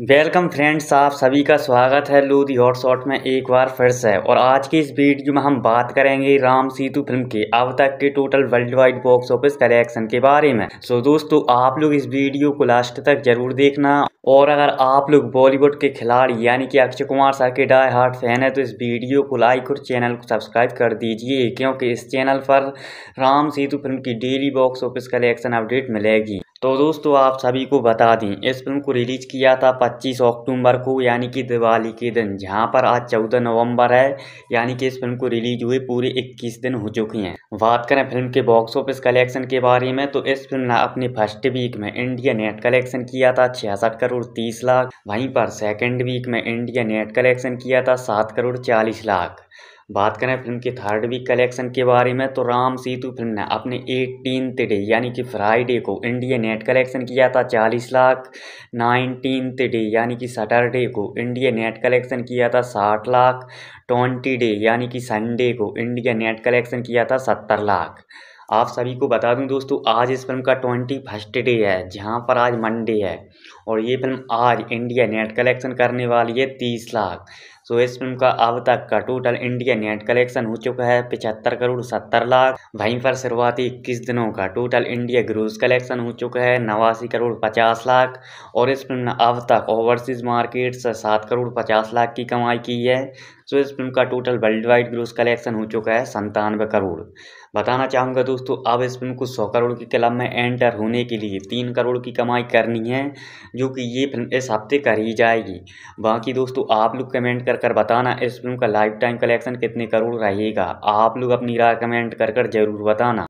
welcome friends आप सभी का स्वागत है लूदी हॉट शॉट में एक बार फिर से और आज की इस वीडियो में हम बात करेंगे राम सेतु फिल्म के अब तक के total world wide box office collection के बारे में सो दोस्तों आप लोग इस वीडियो को लास्ट तक जरूर देखना और अगर आप लोग बॉलीवुड के खिलाड़ी यानी कि अक्षय कुमार सर के डाई हार्ट फैन है तो इस वीडियो को लाइक और चैनल को सब्सक्राइब कर दीजिए क्योंकि इस चैनल पर राम सेतु फिल्म की daily box office collection update मिलेगी तो दोस्तों आप सभी को बता दें इस फिल्म को रिलीज किया था 25 अक्टूबर को यानी कि दिवाली के दिन जहां पर आज 14 नवंबर है यानी कि इस फिल्म को रिलीज हुए पूरे 21 दिन हो चुके हैं बात करें फिल्म के बॉक्स ऑफिस कलेक्शन के बारे में तो इस फिल्म ने अपने फर्स्ट वीक में इंडिया नेट कलेक्शन किया था छियासठ करोड़ तीस लाख वहीं पर सेकेंड वीक में इंडिया नेट कलेक्शन किया था सात करोड़ चालीस लाख बात करें फिल्म के थर्ड वीक कलेक्शन के बारे में तो राम सेतु फिल्म ने अपने एटीन डे यानी कि फ्राइडे को इंडिया नेट कलेक्शन किया था चालीस लाख नाइनटीन डे यानी कि सैटरडे को इंडिया नेट कलेक्शन किया था साठ लाख ट्वेंटी डे यानी कि संडे को इंडिया नेट कलेक्शन किया था सत्तर लाख आप सभी को बता दूं दोस्तों आज इस फिल्म का ट्वेंटी फर्स्ट डे है जहां पर आज मंडे है और ये फिल्म आज इंडिया नेट कलेक्शन करने वाली है तीस लाख सो इस फिल्म का अब तक का टोटल इंडिया नेट कलेक्शन हो चुका है पिछहत्तर करोड़ सत्तर लाख वहीं पर शुरुआती इक्कीस दिनों का टोटल इंडिया ग्रोज कलेक्शन हो चुका है नवासी करोड़ पचास लाख और इस फिल्म ने अब तक ओवरसीज मार्केट से सात करोड़ पचास लाख की कमाई की है सो इस फिल्म का total world wide gross collection हो चुका है संतानवे करोड़ बताना चाहूँगा दोस्तों अब इस फिल्म को सौ करोड़ की क्लब में एंटर होने के लिए तीन करोड़ की कमाई करनी है जो कि ये फिल्म इस हफ्ते कर ही जाएगी बाकी दोस्तों आप लोग कमेंट कर कर बताना इस फिल्म का लाइफ टाइम कलेक्शन कितने करोड़ रहेगा आप लोग अपनी राय कमेंट कर कर जरूर बताना